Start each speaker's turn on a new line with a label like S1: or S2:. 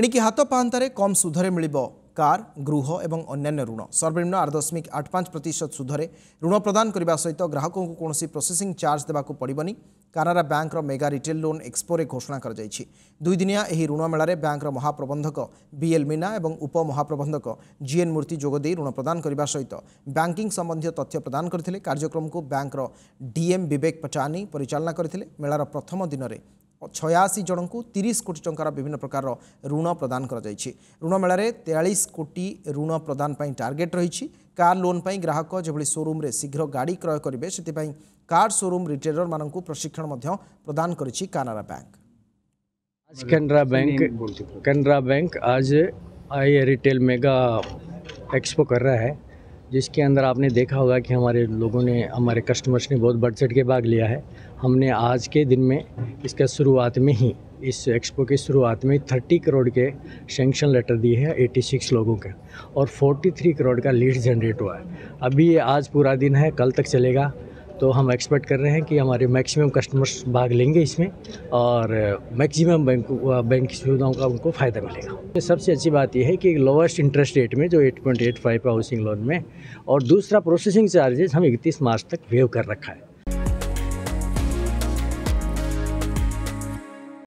S1: ଏଣିକି ହାତ ପାହାନ୍ତାରେ କମ୍ ସୁଧରେ ମିଳିବ କାର୍ ଗୃହ ଏବଂ ଅନ୍ୟାନ୍ୟ ଋଣ ସର୍ବନିମ୍ନ ଆଠ ଦଶମିକ ଆଠ ପାଞ୍ଚ ପ୍ରତିଶତ ସୁଧରେ ଋଣ ପ୍ରଦାନ କରିବା ସହିତ ଗ୍ରାହକଙ୍କୁ କୌଣସି ପ୍ରୋସେସିଂ ଚାର୍ଜ ଦେବାକୁ ପଡ଼ିବନି କାନାରା ବ୍ୟାଙ୍କର ମେଗା ରିଟେଲ୍ ଲୋନ୍ ଏକ୍ସପୋରେ ଘୋଷଣା କରାଯାଇଛି ଦୁଇଦିନିଆ ଏହି ଋଣ ମେଳାରେ ବ୍ୟାଙ୍କର ମହାପ୍ରବନ୍ଧକ ବିଏଲ୍ ମୀନା ଏବଂ ଉପମହାପ୍ରବନ୍ଧକ ଜିଏନ୍ ମୂର୍ତ୍ତି ଯୋଗଦେଇ ଋଣ ପ୍ରଦାନ କରିବା ସହିତ ବ୍ୟାଙ୍କିଂ ସମ୍ବନ୍ଧୀୟ ତଥ୍ୟ ପ୍ରଦାନ କରିଥିଲେ କାର୍ଯ୍ୟକ୍ରମକୁ ବ୍ୟାଙ୍କର ଡିଏମ୍ ବିବେକ ପଟାନି ପରିଚାଳନା କରିଥିଲେ ମେଳାର ପ୍ରଥମ ଦିନରେ छयाशी जन को तीस कोटी टकर विभिन्न प्रकार ऋण प्रदान ऋण मेलें तेयास कोटी ऋण प्रदान टार्गेट रही कार लोन पर ग्राहक जो शोरूम शीघ्र गाड़ी क्रय करेंगे से कार शोरूम रिटेलर मान प्रशिक्षण प्रदान कानारा बैंक
S2: आज कैनरा बैंक कैनरा बैंक आज आई रिटेल मेगा एक्सपो कर रहा है जिसके अंदर आपने देखा होगा कि हमारे लोगों ने हमारे कस्टमर्स ने बहुत बढ़ चढ़ के भाग लिया है हमने आज के दिन में इसका शुरुआत में ही इस एक्सपो की शुरुआत में 30 करोड़ के सेंक्शन लेटर दिए हैं 86 लोगों के और 43 करोड़ का लीड जनरेट हुआ है अभी ये आज पूरा दिन है कल तक चलेगा तो हम एक्सपेक्ट कर रहे हैं कि हमारे मैक्सिमम कस्टमर्स भाग लेंगे इसमें और मैक्सिमम बैंक बैंक की सुविधाओं का उनको फ़ायदा मिलेगा सबसे अच्छी बात यह है कि लोवेस्ट इंटरेस्ट रेट में जो 8.85 पॉइंट हाउसिंग लोन में और दूसरा प्रोसेसिंग चार्जेस हम इकतीस मार्च तक वेव कर रखा है